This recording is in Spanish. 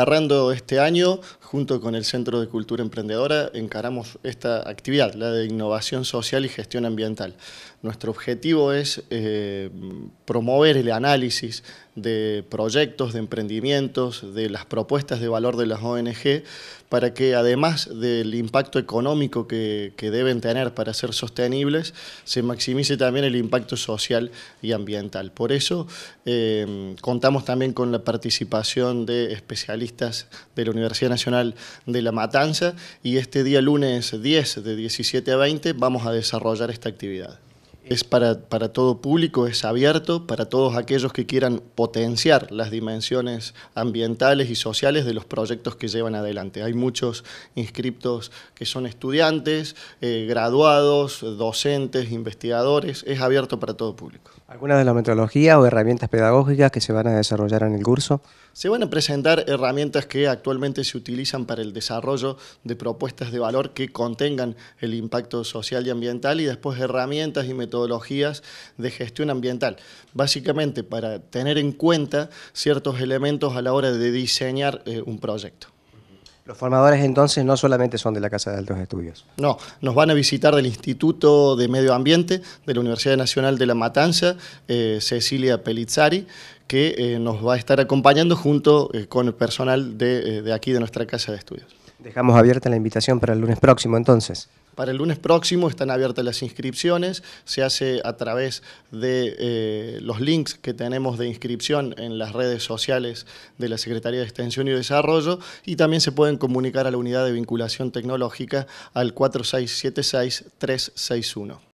Cerrando este año, junto con el Centro de Cultura Emprendedora, encaramos esta actividad, la de innovación social y gestión ambiental. Nuestro objetivo es eh, promover el análisis de proyectos, de emprendimientos, de las propuestas de valor de las ONG, para que además del impacto económico que, deben tener para ser sostenibles, se maximice también el impacto social y ambiental. Por eso eh, contamos también con la participación de especialistas de la Universidad Nacional de La Matanza y este día lunes 10 de 17 a 20 vamos a desarrollar esta actividad es para, para, todo público, es abierto para todos aquellos que quieran potenciar las dimensiones ambientales y sociales de los proyectos que llevan adelante. Hay muchos inscriptos que son estudiantes, eh, graduados, docentes, investigadores, es abierto para todo público. ¿Alguna de las metodologías o herramientas pedagógicas que se van a desarrollar en el curso? Se van a presentar herramientas que actualmente se utilizan para el desarrollo de propuestas de valor que contengan el impacto social y ambiental y después herramientas y metodologías metodologías de gestión ambiental, básicamente para tener en cuenta ciertos elementos a la hora de diseñar eh, un proyecto. Los formadores entonces no solamente son de la Casa de Altos Estudios. No, nos van a visitar del Instituto de Medio Ambiente de la Universidad Nacional de La Matanza, eh, Cecilia Pelizzari, que eh, nos va a estar acompañando junto con el personal de aquí de nuestra Casa de Estudios. Dejamos abierta la invitación para el lunes próximo entonces. Para el lunes próximo están abiertas las inscripciones, se hace a través de eh, los links que tenemos de inscripción en las redes sociales de la Secretaría de Extensión y Desarrollo y también se pueden comunicar a la unidad de vinculación tecnológica al 4676-361.